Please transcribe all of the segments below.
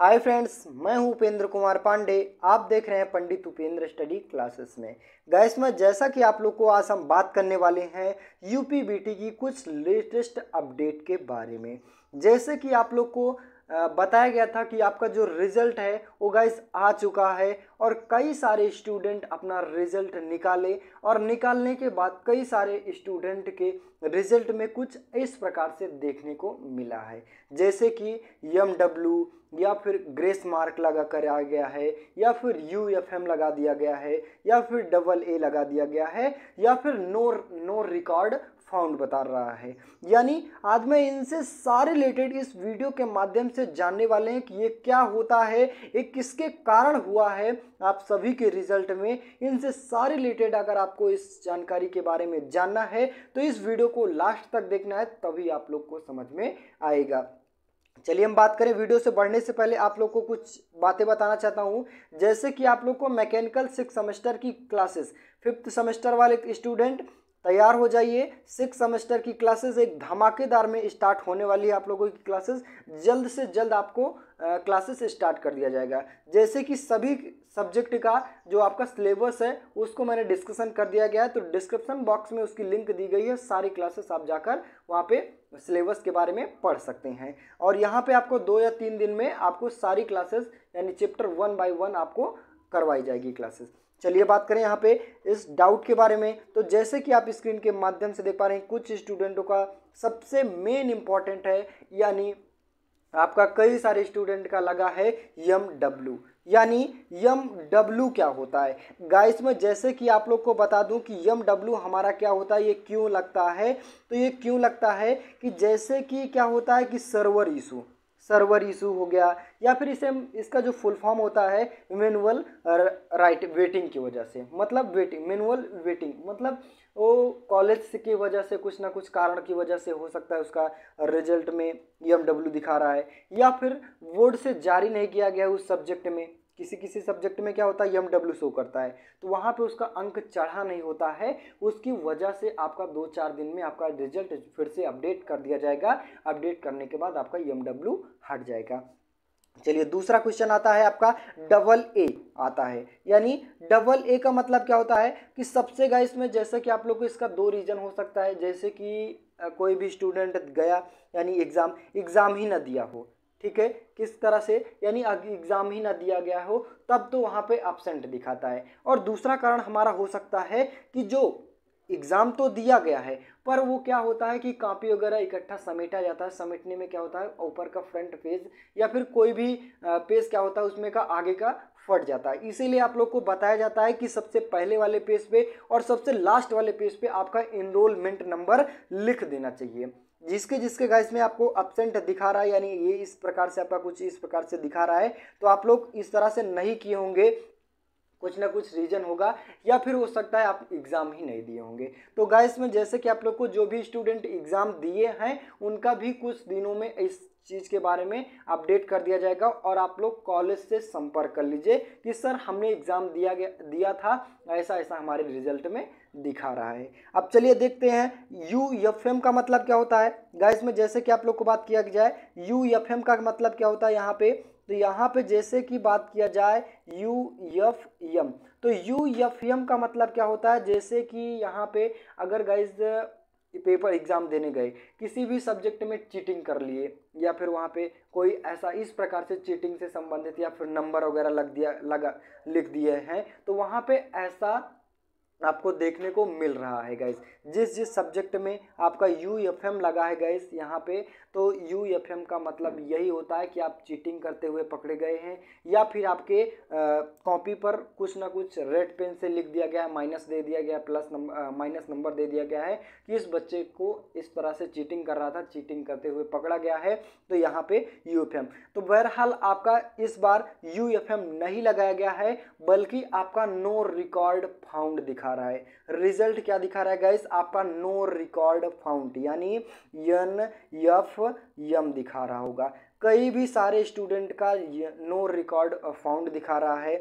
hi friends मैं हूं उपेंद्र कुमार पांडे आप देख रहे हैं पंडित उपेंद्र स्टडी क्लासेस में गैस में जैसा कि आप लोग को आज हम बात करने वाले हैं यूपी बीटी की कुछ लेटेस्ट अपडेट के बारे में जैसे कि आप लोग को बताया गया था कि आपका जो रिज़ल्ट है वो गाइस आ चुका है और कई सारे स्टूडेंट अपना रिज़ल्ट निकाले और निकालने के बाद कई सारे स्टूडेंट के रिज़ल्ट में कुछ इस प्रकार से देखने को मिला है जैसे कि एम डब्ल्यू या फिर ग्रेस मार्क लगा कराया गया है या फिर यू एफ एम लगा दिया गया है या फिर डबल ए लगा दिया गया है या फिर नो नो रिकॉर्ड फाउंड बता रहा है यानी आज मैं इनसे सारे रिलेटेड इस वीडियो के माध्यम से जानने वाले हैं कि ये क्या होता है ये किसके कारण हुआ है आप सभी के रिजल्ट में इनसे सारे रिलेटेड अगर आपको इस जानकारी के बारे में जानना है तो इस वीडियो को लास्ट तक देखना है तभी आप लोग को समझ में आएगा चलिए हम बात करें वीडियो से बढ़ने से पहले आप लोग को कुछ बातें बताना चाहता हूँ जैसे कि आप लोग को मैकेनिकल सिक्स सेमेस्टर की क्लासेस फिफ्थ सेमेस्टर वाले स्टूडेंट तैयार हो जाइए सिक्स सेमेस्टर की क्लासेस एक धमाकेदार में स्टार्ट होने वाली है आप लोगों की क्लासेस जल्द से जल्द आपको क्लासेस स्टार्ट कर दिया जाएगा जैसे कि सभी सब्जेक्ट का जो आपका सिलेबस है उसको मैंने डिस्कशन कर दिया गया है तो डिस्क्रिप्शन बॉक्स में उसकी लिंक दी गई है सारी क्लासेस आप जाकर वहाँ पे सिलेबस के बारे में पढ़ सकते हैं और यहाँ पे आपको दो या तीन दिन में आपको सारी क्लासेस यानी चैप्टर वन बाय वन आपको करवाई जाएगी क्लासेस चलिए बात करें यहाँ पे इस डाउट के बारे में तो जैसे कि आप स्क्रीन के माध्यम से देख पा रहे हैं कुछ स्टूडेंटों का सबसे मेन इम्पॉर्टेंट है यानी आपका कई सारे स्टूडेंट का लगा है यम डब्ल्यू यानी यम डब्ल्यू क्या होता है गाइस में जैसे कि आप लोग को बता दूं कि यम डब्ल्यू हमारा क्या होता है ये क्यों लगता है तो ये क्यों लगता है कि जैसे कि क्या होता है कि सर्वर इशू सर्वर इशू हो गया या फिर इसे इसका जो फुल फॉर्म होता है मैनुअल राइट वेटिंग की वजह से मतलब वेटिंग मैनुअल वेटिंग मतलब वो कॉलेज की वजह से कुछ ना कुछ कारण की वजह से हो सकता है उसका रिजल्ट में ई e दिखा रहा है या फिर बोर्ड से जारी नहीं किया गया उस सब्जेक्ट में किसी किसी सब्जेक्ट में क्या होता है एम डब्ल्यू शो करता है तो वहाँ पे उसका अंक चढ़ा नहीं होता है उसकी वजह से आपका दो चार दिन में आपका रिजल्ट फिर से अपडेट कर दिया जाएगा अपडेट करने के बाद आपका एम डब्ल्यू हट जाएगा चलिए दूसरा क्वेश्चन आता है आपका डबल ए आता है यानी डबल ए का मतलब क्या होता है कि सबसे गाइस इसमें जैसे कि आप लोग को इसका दो रीज़न हो सकता है जैसे कि कोई भी स्टूडेंट गया यानी एग्ज़ाम एग्ज़ाम ही ना दिया हो ठीक है किस तरह से यानी एग्ज़ाम ही ना दिया गया हो तब तो वहाँ पे एबसेंट दिखाता है और दूसरा कारण हमारा हो सकता है कि जो एग्ज़ाम तो दिया गया है पर वो क्या होता है कि कापी वगैरह इकट्ठा समेटा जाता है समेटने में क्या होता है ऊपर का फ्रंट पेज या फिर कोई भी पेज क्या होता है उसमें का आगे का फट जाता है इसीलिए आप लोग को बताया जाता है कि सबसे पहले वाले पेज पे और सबसे लास्ट वाले पेज पे आपका इनरोलमेंट नंबर लिख देना चाहिए जिसके जिसके गाइस में आपको अपसेंट दिखा रहा है यानी ये इस प्रकार से आपका कुछ इस प्रकार से दिखा रहा है तो आप लोग इस तरह से नहीं किए होंगे कुछ ना कुछ रीज़न होगा या फिर हो सकता है आप एग्ज़ाम ही नहीं दिए होंगे तो गाइस में जैसे कि आप लोग को जो भी स्टूडेंट एग्ज़ाम दिए हैं उनका भी कुछ दिनों में इस चीज़ के बारे में अपडेट कर दिया जाएगा और आप लोग कॉलेज से संपर्क कर लीजिए कि सर हमने एग्ज़ाम दिया गया दिया था ऐसा ऐसा हमारे रिजल्ट में दिखा रहा है अब चलिए देखते हैं यू एफ एम का मतलब क्या होता है गाइस में जैसे कि आप लोग को बात किया जाए यू एफ एम का मतलब क्या होता है यहाँ पे तो यहाँ पे जैसे कि बात किया जाए यू यफ यम तो यू यफ यम का मतलब क्या होता है जैसे कि यहाँ पे अगर गाइज पेपर एग्ज़ाम देने गए किसी भी सब्जेक्ट में चीटिंग कर लिए या फिर वहाँ पे कोई ऐसा इस प्रकार से चीटिंग से संबंधित या फिर नंबर वगैरह लग दिया लगा लिख दिए हैं तो वहाँ पे ऐसा आपको देखने को मिल रहा है गाइस जिस जिस सब्जेक्ट में आपका यू एफ एम लगा है गाइस यहाँ पे तो यू एफ एम का मतलब यही होता है कि आप चीटिंग करते हुए पकड़े गए हैं या फिर आपके कॉपी पर कुछ ना कुछ रेड पेन से लिख दिया गया है माइनस दे दिया गया प्लस नंबर माइनस नंबर दे दिया गया है कि इस बच्चे को इस तरह से चीटिंग कर रहा था चीटिंग करते हुए पकड़ा गया है तो यहाँ पे यू एफ एम तो बहरहाल आपका इस बार यू एफ एम नहीं लगाया गया है बल्कि आपका नो रिकॉर्ड फाउंड दिखा रहा है रिजल्ट क्या दिखा रहा है गाइस आपका नो रिकॉर्ड फाउंड यानी यन यफ यम दिखा रहा होगा कई भी सारे स्टूडेंट का नो रिकॉर्ड फाउंड दिखा रहा है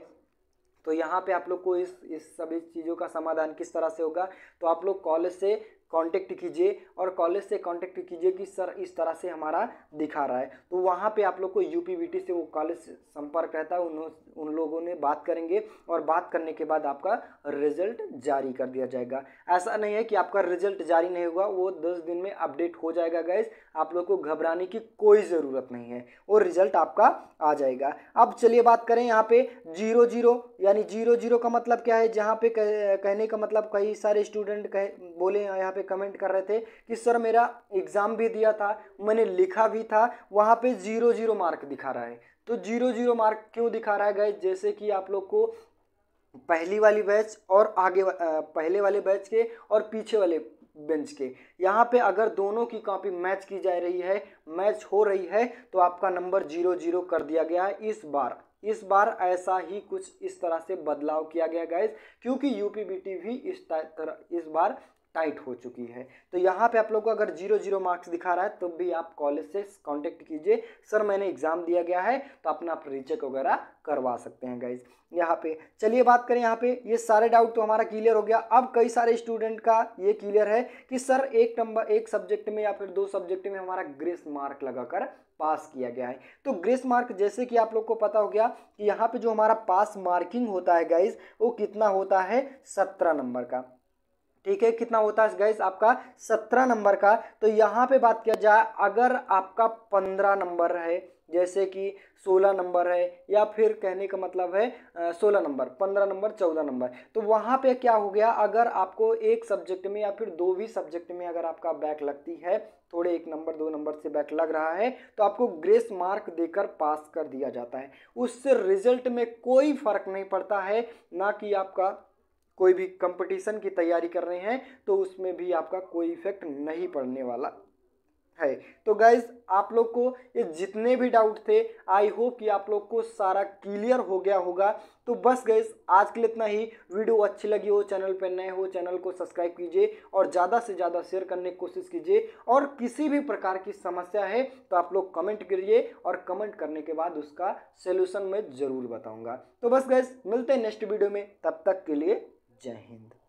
तो यहाँ पे आप लोग को इस इस सभी चीज़ों का समाधान किस तरह से होगा तो आप लोग कॉलेज से कांटेक्ट कीजिए और कॉलेज से कांटेक्ट कीजिए कि सर इस तरह से हमारा दिखा रहा है तो वहाँ पे आप लोग को यू से वो कॉलेज संपर्क रहता है उन उन लोगों ने बात करेंगे और बात करने के बाद आपका रिजल्ट जारी कर दिया जाएगा ऐसा नहीं है कि आपका रिजल्ट जारी नहीं होगा वो दस दिन में अपडेट हो जाएगा गैस आप लोग को घबराने की कोई ज़रूरत नहीं है वो रिजल्ट आपका आ जाएगा अब चलिए बात करें यहाँ पर जीरो जीरो यानी जीरो जीरो का मतलब क्या है जहाँ पे कहने का मतलब कई सारे स्टूडेंट कह बोले यहाँ पे पे कमेंट कर रहे थे कि सर मेरा एग्ज़ाम भी दिया था मैंने लिखा भी था वहाँ पे जीरो जीरो मार्क दिखा रहा है तो जीरो जीरो मार्क क्यों दिखा रहा है गए जैसे कि आप लोग को पहली वाली बैच और आगे वा, पहले वाले बैच के और पीछे वाले बेंच के यहाँ पे अगर दोनों की कॉपी मैच की जा रही है मैच हो रही है तो आपका नंबर जीरो जीरो कर दिया गया है इस बार इस बार ऐसा ही कुछ इस तरह से बदलाव किया गया गैस क्योंकि यूपीबीटी भी इस तरह इस बार टाइट हो चुकी है तो यहाँ पे आप लोग को अगर जीरो जीरो मार्क्स दिखा रहा है तो भी आप कॉलेज से कांटेक्ट कीजिए सर मैंने एग्ज़ाम दिया गया है तो अपना आप रिचेक वगैरह करवा सकते हैं गाइज यहाँ पे चलिए बात करें यहाँ पे ये सारे डाउट तो हमारा क्लियर हो गया अब कई सारे स्टूडेंट का ये क्लियर है कि सर एक नंबर एक सब्जेक्ट में या फिर दो सब्जेक्ट में हमारा ग्रेस मार्क लगा पास किया गया है तो ग्रेस मार्क जैसे कि आप लोग को पता हो गया कि यहाँ पे जो हमारा पास मार्किंग होता है गाइज वो कितना होता है सत्रह नंबर का ठीक है कितना होता है गैस आपका सत्रह नंबर का तो यहाँ पे बात किया जाए अगर आपका पंद्रह नंबर है जैसे कि सोलह नंबर है या फिर कहने का मतलब है सोलह नंबर पंद्रह नंबर चौदह नंबर तो वहाँ पे क्या हो गया अगर आपको एक सब्जेक्ट में या फिर दो भी सब्जेक्ट में अगर आपका बैक लगती है थोड़े एक नंबर दो नंबर से बैक लग रहा है तो आपको ग्रेस मार्क देकर पास कर दिया जाता है उससे रिजल्ट में कोई फ़र्क नहीं पड़ता है ना कि आपका कोई भी कंपटीशन की तैयारी कर रहे हैं तो उसमें भी आपका कोई इफेक्ट नहीं पड़ने वाला है तो गाइज आप लोग को ये जितने भी डाउट थे आई होप कि आप लोग को सारा क्लियर हो गया होगा तो बस गैस आज के लिए इतना ही वीडियो अच्छी लगी हो चैनल पर नए हो चैनल को सब्सक्राइब कीजिए और ज़्यादा से ज़्यादा शेयर करने की कोशिश कीजिए और किसी भी प्रकार की समस्या है तो आप लोग कमेंट करिए और कमेंट करने के बाद उसका सोल्यूशन मैं ज़रूर बताऊँगा तो बस गैस मिलते हैं नेक्स्ट वीडियो में तब तक के लिए जय हिंद